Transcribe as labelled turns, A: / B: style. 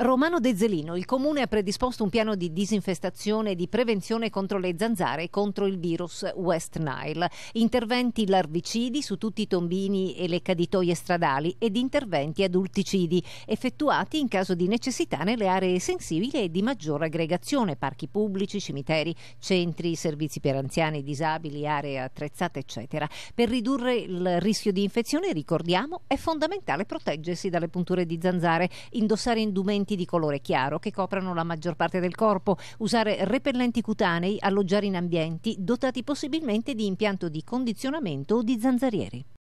A: Romano De Zelino, il comune ha predisposto un piano di disinfestazione e di prevenzione contro le zanzare e contro il virus West Nile, interventi larvicidi su tutti i tombini e le caditoie stradali ed interventi adulticidi effettuati in caso di necessità nelle aree sensibili e di maggiore aggregazione, parchi pubblici, cimiteri, centri, servizi per anziani, disabili, aree attrezzate, eccetera. Per ridurre il rischio di infezione, ricordiamo, è fondamentale proteggersi dalle punture di zanzare, indossare indumenti pigmenti di colore chiaro che coprano la maggior parte del corpo, usare repellenti cutanei, alloggiare in ambienti dotati possibilmente di impianto di condizionamento o di zanzarieri.